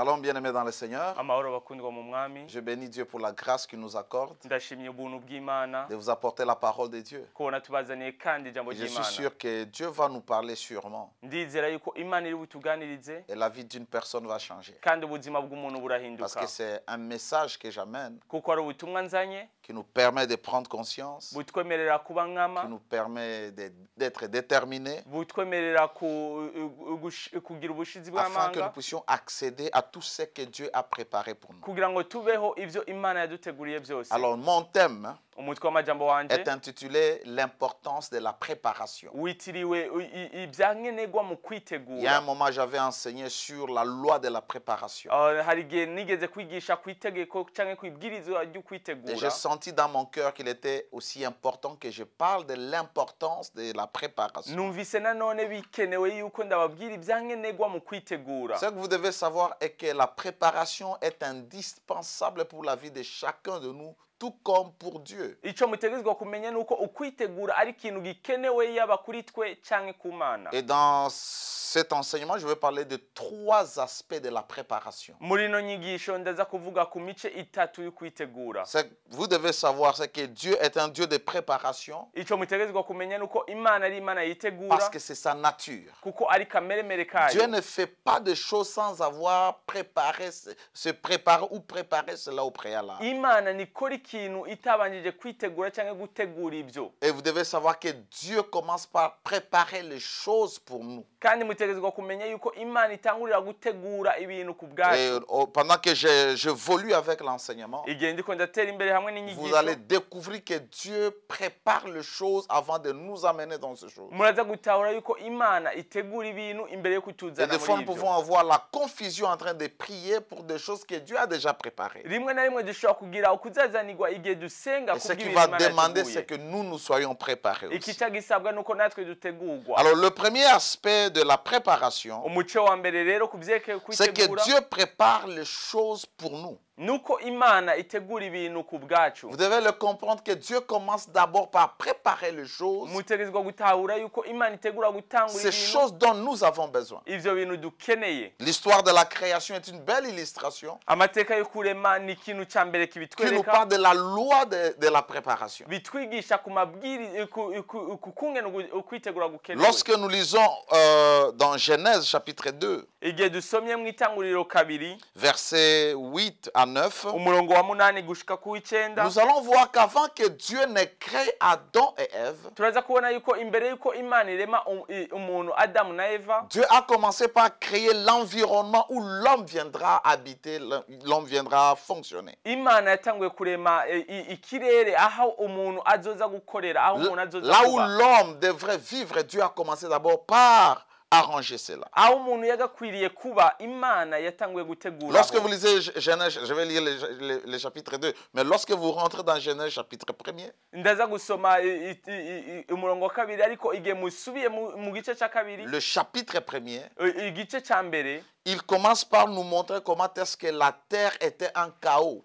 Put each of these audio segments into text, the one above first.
Allons bien-aimés dans le Seigneur. Je bénis Dieu pour la grâce qu'il nous accorde de vous apporter la parole de Dieu. je suis sûr que Dieu va nous parler sûrement. Et la vie d'une personne va changer. Parce que c'est un message que j'amène qui nous permet de prendre conscience, qui nous permet d'être déterminés afin que nous puissions accéder à tout ce que Dieu a préparé pour nous. Alors mon thème hein, est intitulé L'importance de la préparation. Il y a un moment, j'avais enseigné sur la loi de la préparation. Euh, Et j'ai senti dans mon cœur qu'il était aussi important que je parle de l'importance de la préparation. Ce que vous devez savoir est que la préparation est indispensable pour la vie de chacun de nous tout comme pour Dieu. Et dans cet enseignement, je vais parler de trois aspects de la préparation. Vous devez savoir que Dieu est un Dieu de préparation parce que c'est sa nature. Dieu ne fait pas de choses sans avoir préparé, se préparer ou préparer cela au préalable et vous devez savoir que Dieu commence par préparer les choses pour nous pendant que je, volue avec l'enseignement vous allez découvrir que dieu prépare les choses avant de nous amener dans ces choses et des fois nous pouvons avoir la confusion en train de prier pour des choses que dieu a déjà préparées et ce qui va demander c'est que nous nous soyons préparés aussi alors le premier aspect de la préparation, c'est que Dieu prépare les choses pour nous. Vous devez le comprendre que Dieu commence d'abord par préparer les choses. Ces choses dont nous avons besoin. L'histoire de la création est une belle illustration qui nous parle de la loi de, la préparation. Lorsque nous lisons euh, dans Genèse chapitre 2, verset 8 à nous allons voir qu'avant que Dieu ne crée Adam et Ève, Dieu a commencé par créer l'environnement où l'homme viendra habiter, l'homme viendra fonctionner. Là où l'homme devrait vivre, Dieu a commencé d'abord par arranger cela. Lorsque vous lisez Genèse, je vais lire le, chapitre 2, mais lorsque vous rentrez dans Genèse chapitre 1 le chapitre 1 il commence par nous montrer comment est-ce que la terre était en chaos.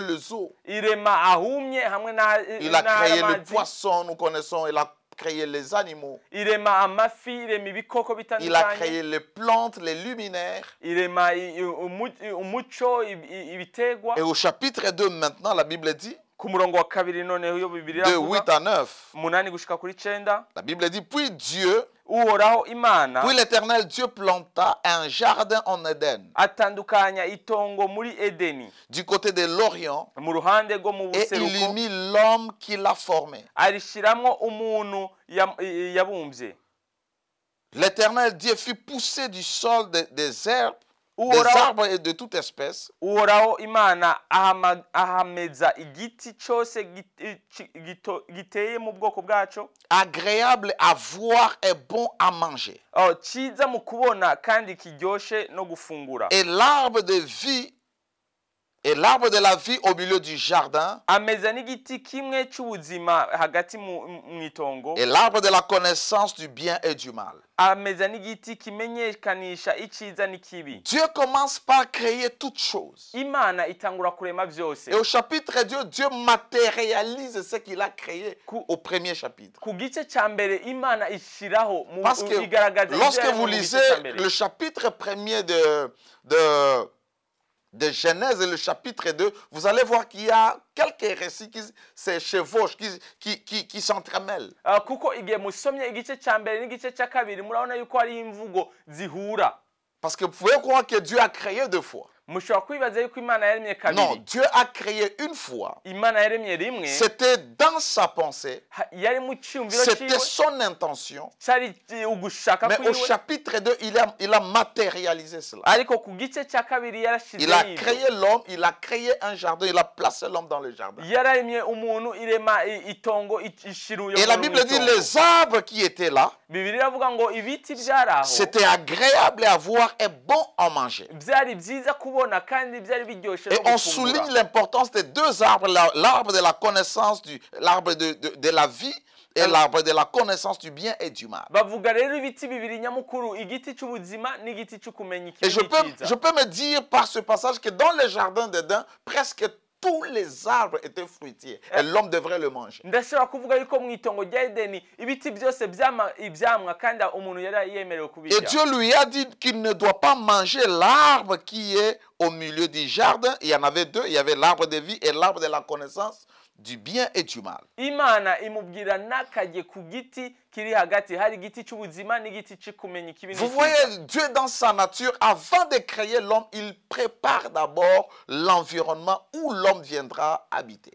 le zoo. Il a créé le poisson, nous connaissons. Il a créé les animaux. Il a créé les plantes, les luminaires. Et au chapitre 2 maintenant, la Bible dit de 8 à 9. La Bible dit, puis Dieu puis l'Éternel Dieu planta un jardin en Éden. Du côté de l'Orient. Et il y mit l'homme qui l'a formé. L'Éternel Dieu fit pousser du sol des herbes des arbres de toute espèce uhoraho imana ahameza igiti cyose giteye mu bwoko kubagacho. agréable à voir et bon à manger Oh mu kubona kandi kiryoshe no gufungura et l'arbre de vie et l'arbre de la vie au milieu du jardin. Et l'arbre de la connaissance du bien et du mal. Dieu commence par créer toutes choses. Et au chapitre 2, Dieu matérialise ce qu'il a créé au premier chapitre. Parce que lorsque vous lisez le chapitre premier de, de de Genèse, le chapitre 2, vous allez voir qu'il y a quelques récits qui se chevauchent, qui, qui, qui, qui s'entremêlent. Ah, Parce que vous pouvez croire que Dieu a créé deux fois. Non, Dieu a créé une fois. C'était dans sa pensée. C'était son intention. Eh, Mais au chapitre 2, il a, il a matérialisé cela. Il a créé l'homme, il a créé un jardin, il a placé l'homme dans le jardin. Et la Bible dit les arbres qui étaient là, c'était agréable à voir et bon à manger. Et on souligne l'importance des deux arbres, l'arbre de la connaissance, du, l'arbre de, la vie et l'arbre de la connaissance du bien et du mal. Bah, et je peux, je peux me dire par ce passage que dans les jardins d'Eden, presque tous les arbres étaient fruitiers et eh. l'homme devrait le manger et Dieu lui a dit qu'il ne doit pas manger l'arbre qui est au milieu du jardin il y en avait deux il y avait l'arbre de vie et l'arbre de la connaissance du bien et du mal vous voyez, Dieu dans sa nature, avant de créer l'homme, il prépare d'abord l'environnement où l'homme viendra habiter.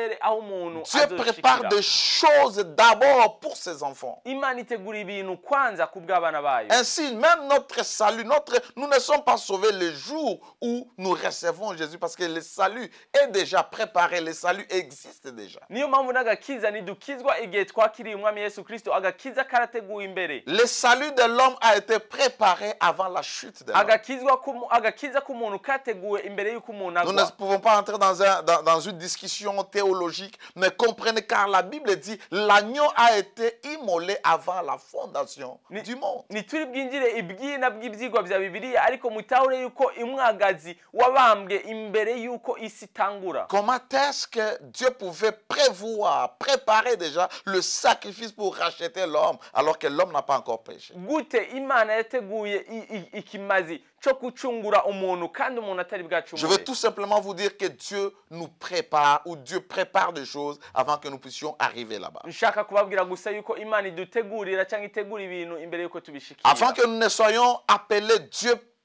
Dieu prépare des choses d'abord pour ses enfants. Ainsi, même notre salut, notre, nous ne sommes pas sauvés le jour où nous recevons Jésus parce que le salut est déjà préparé, le salut existe déjà impamvu n'agakizana nidukizwa igihe twakiriye umwami yesu Kristo agakiza karateguwe imbere le salut de l'homme a été préparé avant la chute de l'homme agakiza k'umuntu kateguwe imbere y'uko umuntu agwa nous ne pouvons pas entrer dans, un, dans, dans une discussion théologique mais comprenez car la bible dit l'agneau a été immolé avant la fondation ni, du monde nituri bwinjire ibwina bw'ibyigwa bya bibiliya ariko mutahure yuko umwagazi wabambwe imbere y'uko isitangura comment est-ce que dieu pouvait prévoir préparer déjà le sacrifice pour racheter l'homme alors que l'homme n'a pas encore péché. Je veux tout simplement vous dire que Dieu nous prépare ou Dieu prépare des choses avant que nous puissions arriver là-bas. Avant que nous ne soyons appelés, Dieu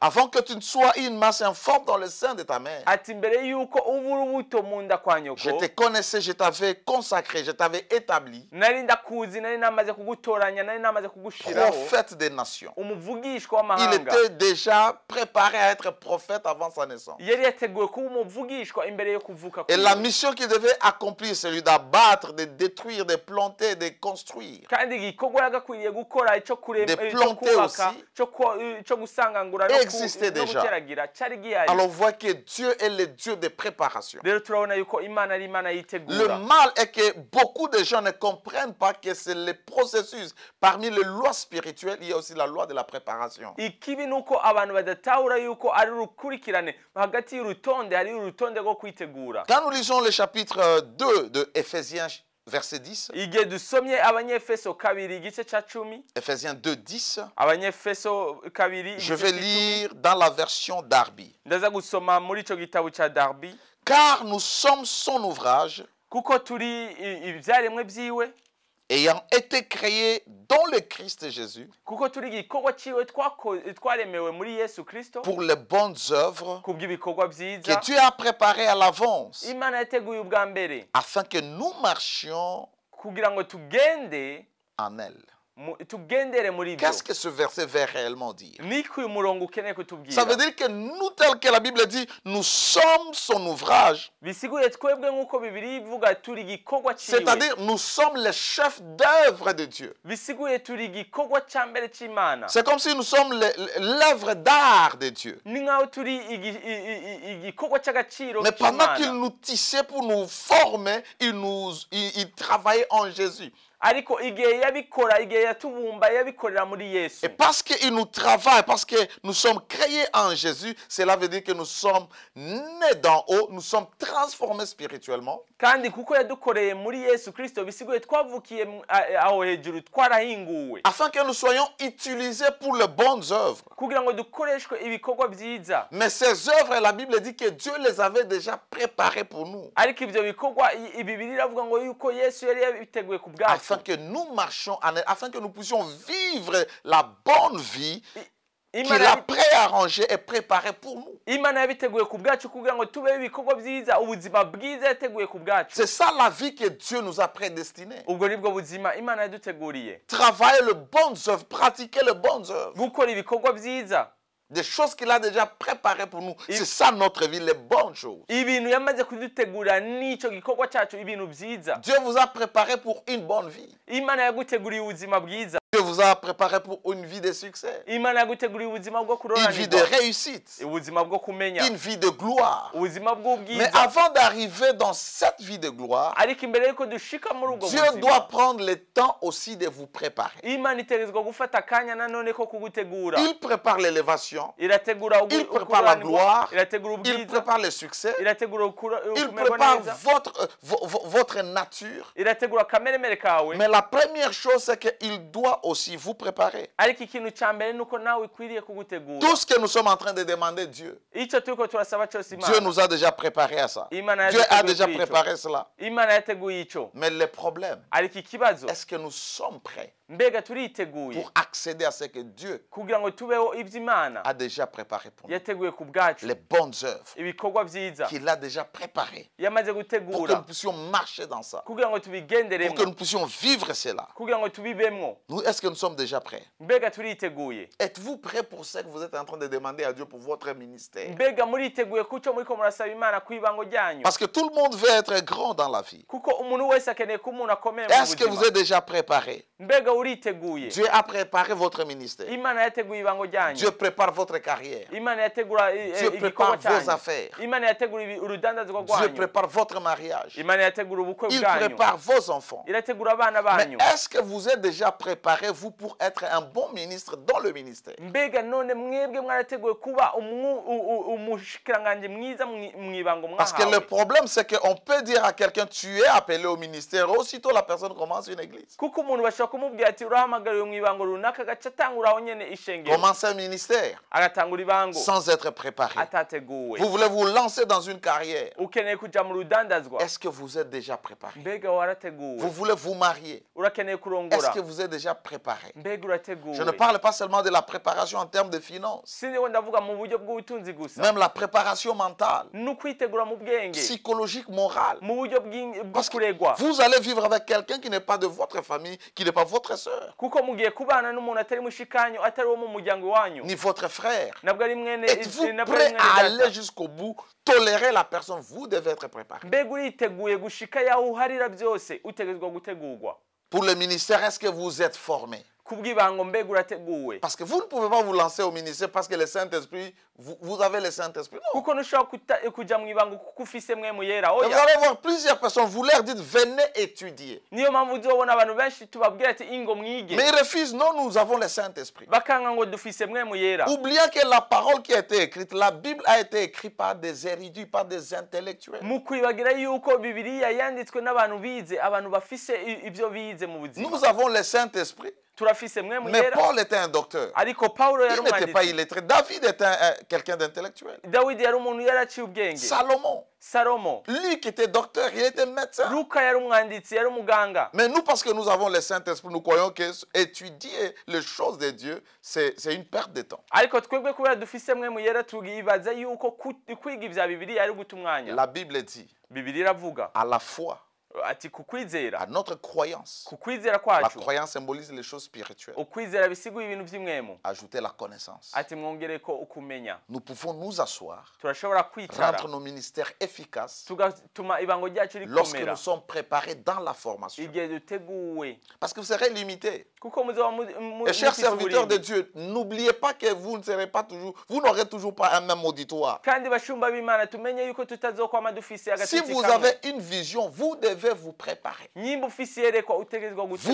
Avant que tu ne sois une masse informe dans le sein de ta mère. Je te connaissais, je t'avais consacré, je t'avais établi. Prophète des nations. Il était déjà préparé à être prophète avant sa naissance. Et la mission qu'il devait accomplir, c'est celui d'abattre, de détruire, de planter, de construire. De eh, planter aussi. Euh, existait déjà. Alors voit que Dieu est le Dieu de préparations. Le mal est que beaucoup de gens ne comprennent pas que c'est le processus. Parmi les lois spirituelles, il y a aussi la loi de la préparation. Quand nous lisons le chapitre 2 de Ephésiens verset 10. igihe dusomye abanyefeso kabiri igice ca cumi Ephésiens 2, 10. abanyefeso kabiri Je vais lire dans la version Darby. ndaza gusoma muri cyo gitabo ca Darby. Car nous sommes son ouvrage, kuko turi i- ivyaremwe ayant été créés dans le Christ Jésus pour les bonnes œuvres que tu as préparées à l'avance afin que nous marchions en elle. Qu'est-ce que ce verset veut réellement dire Ça veut dire que nous, tel que la Bible dit, nous sommes son ouvrage. C'est-à-dire, nous sommes les chefs d'œuvre de Dieu. C'est comme si nous sommes l'œuvre d'art de Dieu. Mais pendant qu'il nous tissait pour nous former, il, nous, il, il travaillait en Jésus et parce qu'il nous travaille parce que nous sommes créés en jésus cela veut dire que nous sommes nés d'en haut nous sommes transformés spirituellement afin que nous soyons utilisés pour les bonnes œuvres mais ces œuvres la bible dit que dieu les avait déjà préparées pour nous afin que nous marchions, afin que nous puissions vivre la bonne vie qu'il a préarrangée et préparée pour nous. C'est ça la vie que Dieu nous a prédestinée. Travailler les bonnes œuvres, pratiquer les bonnes œuvres des choses qu'il a déjà préparées pour nous. C'est ça notre vie, les bonnes choses. Dieu vous a préparé pour une bonne vie a préparé pour une vie de succès. Une vie de réussite. Une vie de gloire. Mais avant d'arriver dans cette vie de gloire, Dieu doit prendre le temps aussi de vous préparer. Il prépare l'élévation. Il prépare la gloire. Il prépare le succès. Il prépare votre, euh, votre nature. Mais la première chose, c'est qu'il doit aussi vous préparez Tout ce que nous sommes en train de demander Dieu. Dieu nous a déjà préparé à ça. Dieu a déjà préparé cela. Mais le problème, est-ce que nous sommes prêts pour accéder à ce que Dieu a déjà préparé pour nous les bonnes œuvres qu'il a déjà préparé pour que nous puissions marcher dans ça pour que nous puissions vivre cela nous est-ce que nous sommes déjà prêts êtes-vous prêts pour ce que vous êtes en train de demander à Dieu pour votre ministère parce que tout le monde veut être grand dans la vie est-ce que vous êtes déjà préparé Dieu a préparé votre ministère. Dieu prépare votre carrière. Eh, eh, Dieu prépare vos affaires. Dieu prépare votre mariage. Il prépare vos enfants. Mais est-ce que vous êtes déjà préparé, vous, pour être un bon ministre dans le ministère Parce que le problème, c'est qu'on peut dire à quelqu'un, tu es appelé au ministère, aussitôt la personne commence une église ati un ministère sans être préparé vous voulez vous lancer dans une carrière est-ce que vous êtes déjà préparé vous voulez vous marier est-ce que vous êtes déjà préparé je ne parle pas seulement de la préparation en termes de finances même la préparation mentale psychologique morale mu que vous allez vivre avec quelqu'un qui n'est pas de votre famille qui n'est pas votre soeur. Kuko mugiye kubana n'umuntu atari mushikanyo atari wo mu muryango wanyu. Ni votre frère. Nabwo ari mwene n'abari mwene. Allez jusqu'au bout, tolérer la personne, vous devez être préparé. Mbego yiteguye gushika ya uharira byose utegezwa gutegurwa. Pour le ministère, est-ce que vous êtes formé? Parce que vous ne pouvez pas vous lancer au ministère parce que le Saint-Esprit, vous, avez le Saint-Esprit. Non. Vous allez voir plusieurs personnes, vous leur dites, venez étudier. Mais ils refusent, non, nous avons le Saint-Esprit. Oubliez que la parole qui a été écrite, la Bible a été écrite par des érudits, par des intellectuels. Nous avons le Saint-Esprit. Mais Paul était un docteur. Il n'était pas illettré. David était quelqu'un d'intellectuel. Salomon. Salomon. qui était docteur, il était médecin. Mais nous, parce que nous avons le Saint-Esprit, nous croyons que étudier les choses de Dieu, c'est une perte de temps. La Bible dit à la foi à notre croyance la croyance symbolise les choses spirituelles ajouter la connaissance nous pouvons nous asseoir nos ministères efficaces lorsque nous sommes préparés dans la formation parce que vous serez limité et chers serviteurs de Dieu n'oubliez pas que vous ne serez pas toujours vous n'aurez toujours pas un même auditoire si vous avez une vision vous devez vous préparer. Vous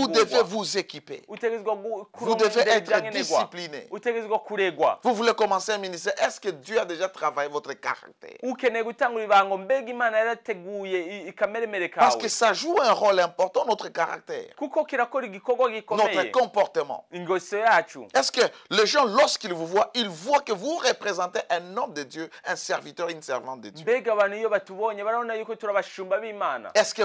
devez vous équiper. Vous devez être discipliné. Vous voulez commencer un ministère. Est-ce que Dieu a déjà travaillé votre caractère? Parce que ça joue un rôle important, notre caractère. Notre comportement. Est-ce que les gens, lorsqu'ils vous voient, ils voient que vous représentez un homme de Dieu, un serviteur, une servante de Dieu? Est-ce que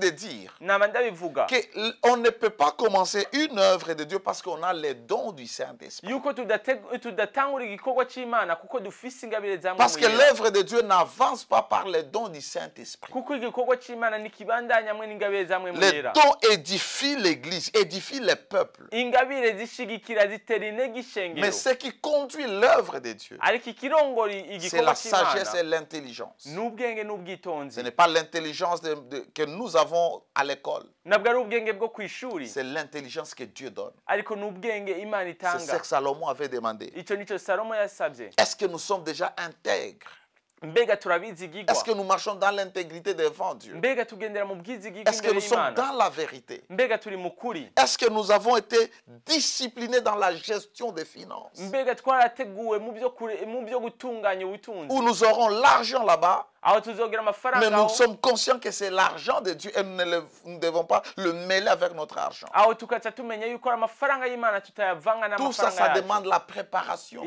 de dire qu'on ne peut pas commencer une œuvre de Dieu parce qu'on a les dons du Saint-Esprit. Parce que l'œuvre de Dieu n'avance pas par les dons du Saint-Esprit. Les dons édifient l'Église, édifient les peuples. Mais ce qui conduit l'œuvre de Dieu, c'est la sagesse et l'intelligence. Ce n'est pas l'intelligence que nous avons à l'école, c'est l'intelligence que Dieu donne. C'est ce que Salomon avait demandé. Est-ce que nous sommes déjà intègres est-ce que nous marchons dans l'intégrité devant Dieu Est-ce que nous sommes dans la vérité Est-ce que nous avons été disciplinés dans la gestion des finances Où nous aurons l'argent là-bas ah, mais nous sommes conscients que c'est l'argent de Dieu et nous ne, devons pas le mêler avec notre argent. Ah, tout ça, ça demande la préparation.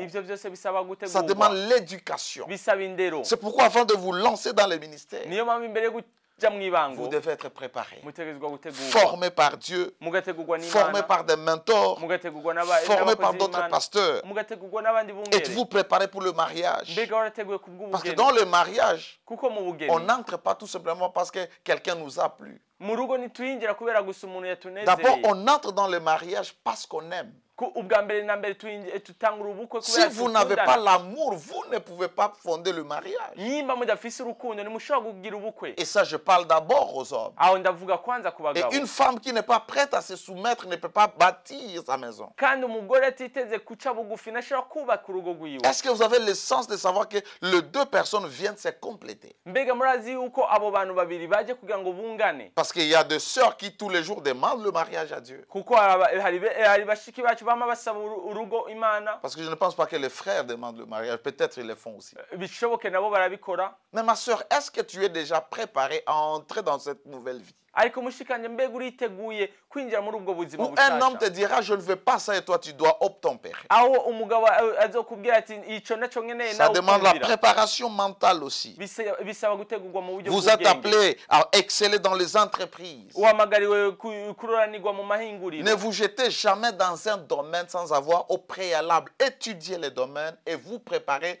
Ça demande l'éducation. C'est pourquoi avant de vous lancer dans le ministère, vous devez être préparé, formé par Dieu, formé par des mentors, formé par d'autres pasteurs. Êtes-vous préparé pour le mariage Parce que dans le mariage, on n'entre pas tout simplement parce que quelqu'un nous a plu. D'abord, on entre dans le mariage parce qu'on aime. Eh, si vous n'avez pas l'amour, vous ne pouvez pas fonder le mariage. Et ça, je parle d'abord aux hommes. Et une femme qui n'est pas prête à se soumettre ne peut pas bâtir sa maison. Est-ce que vous avez le sens de savoir que les deux personnes viennent se compléter Parce qu'il y a des sœurs qui tous les jours demandent le mariage à Dieu. Parce que je ne pense pas que les frères demandent le mariage. Peut-être ils le font aussi. Euh, mais ma soeur, est-ce que tu es déjà préparée à entrer dans cette nouvelle vie un homme te dira je ne veux pas ça et toi tu dois obtempérer aho eh, ça demande la préparation mentale aussi vous êtes appelé à exceller dans les entreprises ne vous jetez jamais dans un domaine sans avoir au préalable étudié les domaines et vous préparer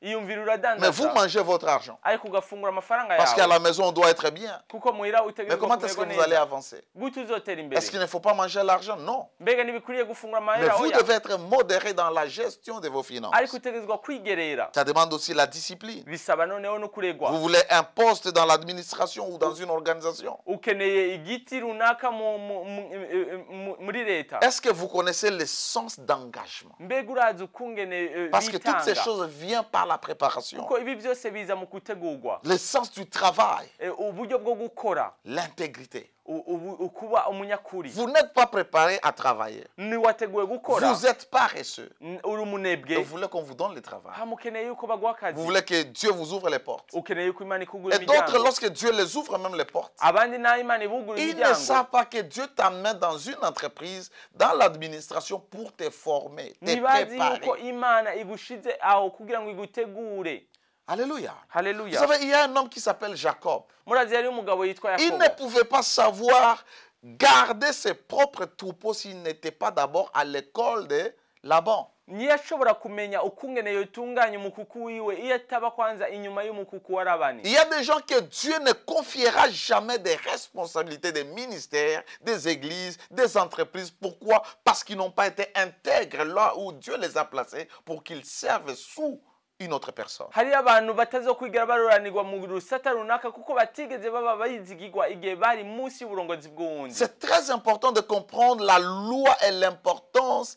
Mais vous mangez votre argent. Parce qu'à la maison, on doit être bien. Mais comment est-ce que vous allez avancer Est-ce qu'il ne faut pas manger l'argent Non. Mais vous devez être modéré dans la gestion de vos finances. Ça demande aussi la discipline. Vous voulez un poste dans l'administration ou dans une organisation eh, eh, Est-ce que vous connaissez le sens d'engagement eh, Parce que toutes ces choses viennent par la préparation. Le sens du travail. Eh, L'intégrité. Vous n'êtes pas préparé à travailler. Vous êtes paresseux. Vous voulez qu'on vous donne le travail. Ah, vous voulez que Dieu vous ouvre les portes. Et d'autres, lorsque Dieu les ouvre même les portes, ils ne savent pas que Dieu t'amène dans une entreprise, dans l'administration pour te former, te préparer. Alléluia. Alléluia. Vous savez, il y a un homme qui s'appelle Jacob. Il ne pouvait pas savoir garder ses propres troupeaux s'il n'était pas d'abord à l'école de Laban. Il y a des gens que Dieu ne confiera jamais des responsabilités des ministères, des églises, des entreprises. Pourquoi Parce qu'ils n'ont pas été intègres là où Dieu les a placés pour qu'ils servent sous une autre personne. Hari abantu batazokwigera baruranirwa mu rusata runaka kuko batigeze baba bayizigirwa igihe bari munsi y'uburongozi bw'undi. c'est très important de comprendre la loi et l'importance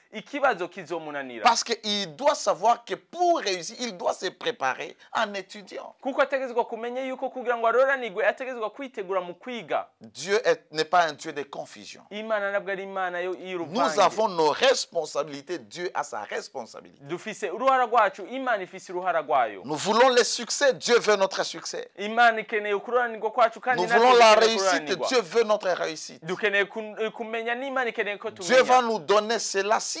Parce qu'il doit savoir que pour réussir, il doit se préparer en étudiant. Dieu n'est pas un Dieu de confusion. Nous avons nos responsabilités, Dieu a sa responsabilité. Nous voulons le succès, Dieu veut notre succès. Nous voulons la réussite, Dieu veut notre réussite. Dieu va nous donner cela si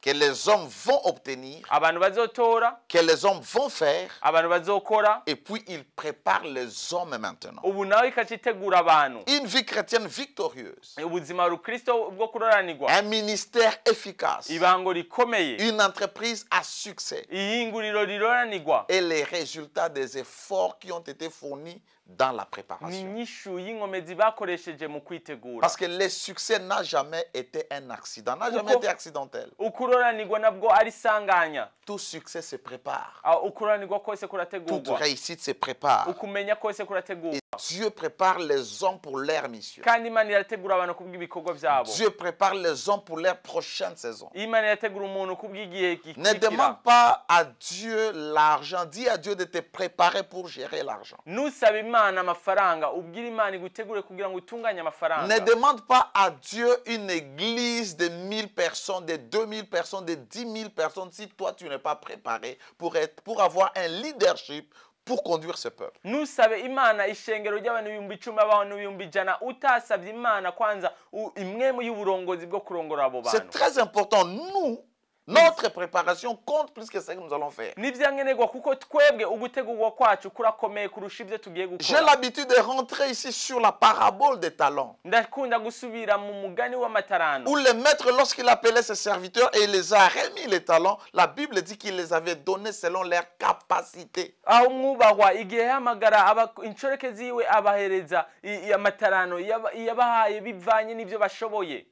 que les hommes vont obtenir, que les hommes vont faire, et puis il prépare les hommes maintenant. Une vie chrétienne victorieuse, un ministère efficace, une entreprise à succès, et les résultats des efforts qui ont été fournis dans la préparation. Parce que le succès n'a jamais été un accident, n'a jamais été accidentel. Tout succès se prépare. Ah, Toute réussite se prépare. Dieu prépare les hommes pour leur mission. Dieu prépare les hommes pour leur prochaine saison. Ne demande pas à Dieu l'argent. Dis à Dieu de te préparer pour gérer l'argent. Ne demande pas à Dieu une église de 1000 personnes, de 2000 personnes, de 10 000 personnes si toi tu n'es pas préparé pour, être, pour avoir un leadership pour conduire ce peuple. nusabe imana ishengero ry'abantu ibihumbi icumi abantu ibihumbi utasabye imana kwanza imwe y'uburongozi bwo kurongora abo bantu c'est très important nous notre préparation compte plus que ce que nous allons faire. J'ai l'habitude de rentrer ici sur la parabole des talents. Où le maître, lorsqu'il appelait ses serviteurs et les a remis les talents, la Bible dit qu'il les avait donnés selon leur capacités.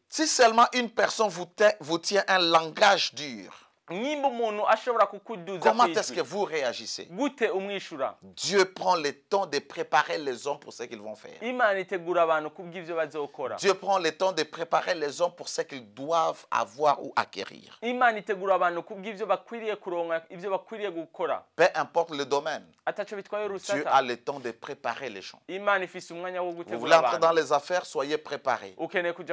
Si seulement une personne vous, vous tient un langage dur, Comment est-ce que vous réagissez Dieu prend le temps de préparer les hommes pour ce qu'ils vont faire. Dieu prend le temps de préparer les hommes pour ce qu'ils doivent avoir ou acquérir. Peu importe le domaine, Dieu a le temps de préparer les gens. Vous voulez entrer dans les affaires, soyez préparés. Vous voulez entrer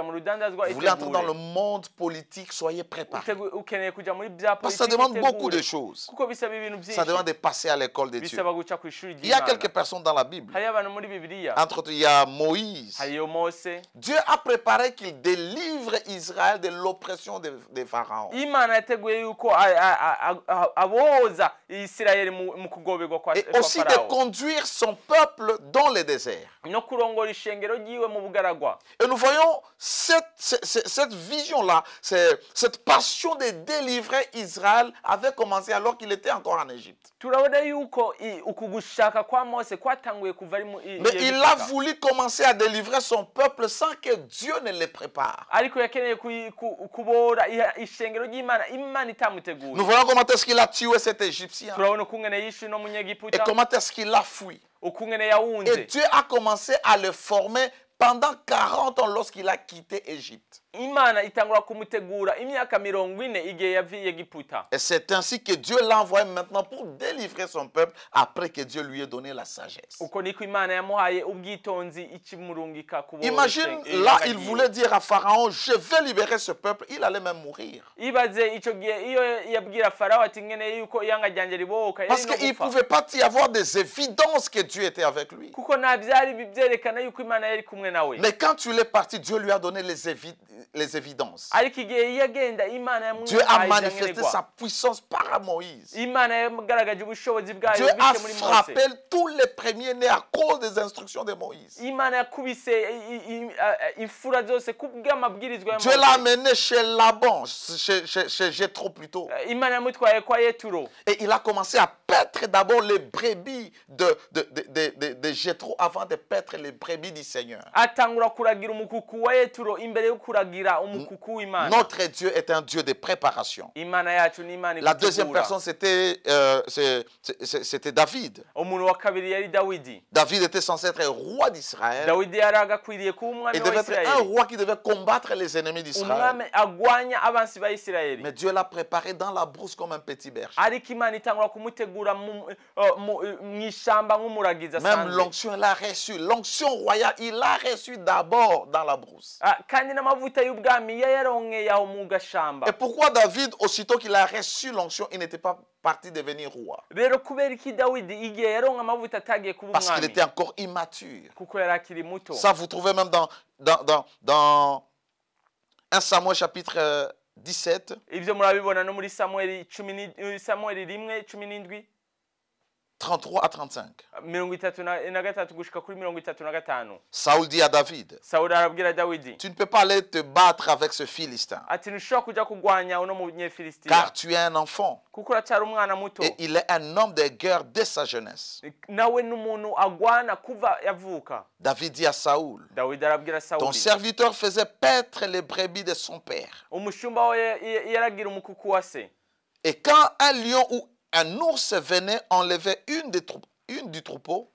dans le monde politique, soyez préparés. Parce que ça demande beaucoup de choses. Ça demande de passer à l'école des Dieu. Il y a quelques personnes dans la Bible. Entre autres, il y a Moïse. Dieu a préparé qu'il délivre Israël de l'oppression des, pharaons. Et aussi de conduire son peuple dans les déserts. Et nous voyons cette, cette vision-là, cette passion de délivrer Israël avait commencé alors qu'il était encore en Égypte. Mais il a voulu commencer à délivrer son peuple sans que Dieu ne les prépare. Nous voyons comment est-ce qu'il a tué cet Égyptien. Et comment est-ce qu'il a fui. Et Dieu a commencé à le former pendant 40 ans lorsqu'il a quitté Égypte imana c'est ainsi que dieu l'a envoyé maintenant pour délivrer son peuple après que dieu lui ait donné la sagesse imagine eh, là il voulait dire à pharaon je vais libérer ce peuple il allait même mourir parce qu'il ne pouvait pas y avoir des évidences que dieu était avec lui mais quand il est parti dieu lui a donné les évidences les évidences. Dieu a manifesté sa puissance par Moïse. Dieu a frappé tous les premiers-nés à cause des instructions de Moïse. Dieu l'a amené chez Laban, chez, plutôt. Et il a commencé à paître d'abord les brebis de, de, avant de paître les brebis du Seigneur. Notre Dieu est un Dieu de préparation. La deuxième personne, c'était euh, David. David était censé être roi d'Israël. Il devait être un roi qui devait combattre les ennemis d'Israël. Mais Dieu l'a préparé dans la brousse comme un petit berger. Uh, uh, Même l'onction, l'a reçu. L'onction royale, il l'a reçu d'abord dans la brousse. Ah, et pourquoi David, aussitôt qu'il a reçu l'onction, il n'était pas parti devenir roi Parce qu'il était encore immature. Ça, vous trouvez même dans, dans, dans, dans 1 Samuel chapitre 17. 33 à 35. Saoul dit à David, tu ne peux pas aller te battre avec ce Philistin, car tu es un enfant, et il est un homme de guerre dès sa jeunesse. David dit à Saoul, ton serviteur faisait paître les brebis de son père. Et quand un lion ou un ours venait enlever une, des une du troupeau,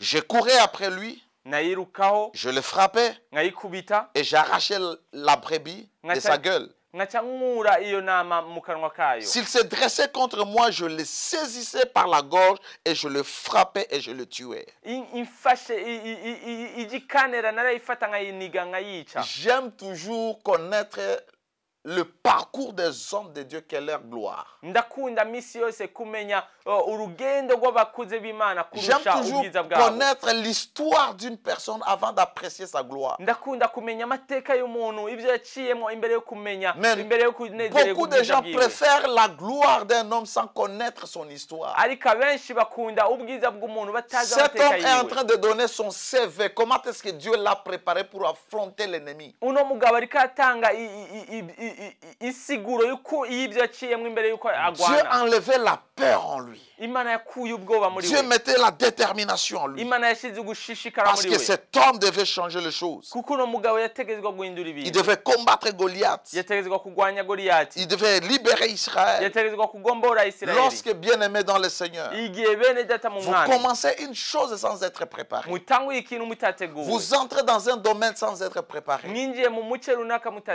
je courais après lui je le frappais et j'arrachais la brebis de sa gueule s'il se dressait contre moi, je le saisissais par la gorge et je le frappais et je le tuais. J'aime toujours connaître le parcours des hommes de Dieu, quelle est leur gloire. J'aime toujours connaître l'histoire d'une personne avant d'apprécier sa gloire. beaucoup de gens préfèrent la gloire d'un homme sans connaître son histoire. Cet homme est en train de donner son CV. Comment est-ce que Dieu l'a préparé pour affronter l'ennemi? insiguro y'uko y'ibyo yaciyemo imbere y'uko agwana en lui. Dieu mettait la détermination en lui. Parce que cet homme devait changer les choses. Il devait combattre Goliath. Il devait libérer Israël. Lorsque bien aimé dans le Seigneur, vous commencez une chose sans être préparé. Vous entrez dans un domaine sans être préparé.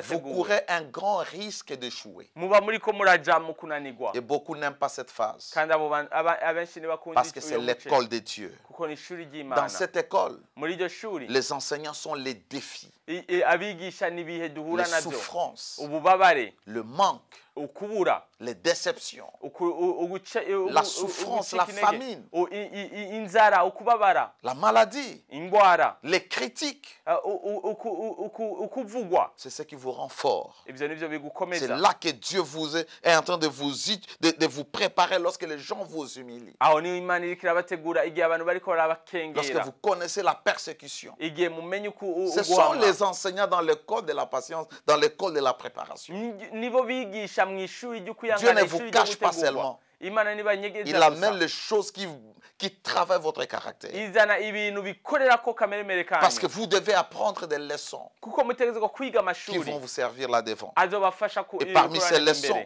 Vous courez un grand risque d'échouer. Et beaucoup n'aiment pas cette femme parce que c'est l'école de Dieu. Dans cette école, les enseignants sont les défis, les souffrances, le manque, les déceptions, la souffrance, la famine, la maladie, les critiques. Uh, c'est ce qui vous rend fort. C'est là que Dieu vous est, en train de vous préparer lorsque les gens vous humilient. Lorsque vous connaissez la persécution. Ce sont les enseignants dans l'école de la patience, dans l'école de la préparation. Dieu ne vous cache pas seulement. Il amène les choses qui, qui travaillent votre caractère. Parce que vous devez apprendre des leçons qui vont vous servir là-devant. Et parmi ces leçons,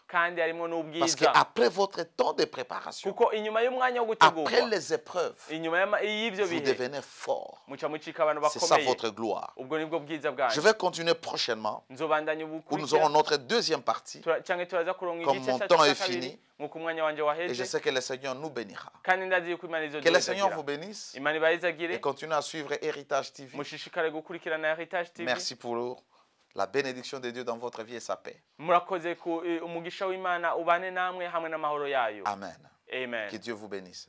parce que après votre temps de préparation après les épreuves vous devenez fort mucika c'est ça votre gloire je vais continuer prochainement où nous aurons notre deuxième partie comme mon temps est fini et je sais que le Seigneur nous bénira que le Seigneur vous bénisse et continuez à suivre Héritage TV merci pour la bénédiction de Dieu dans votre vie et sa paix. Eh, Amen. Amen. Que Dieu vous bénisse.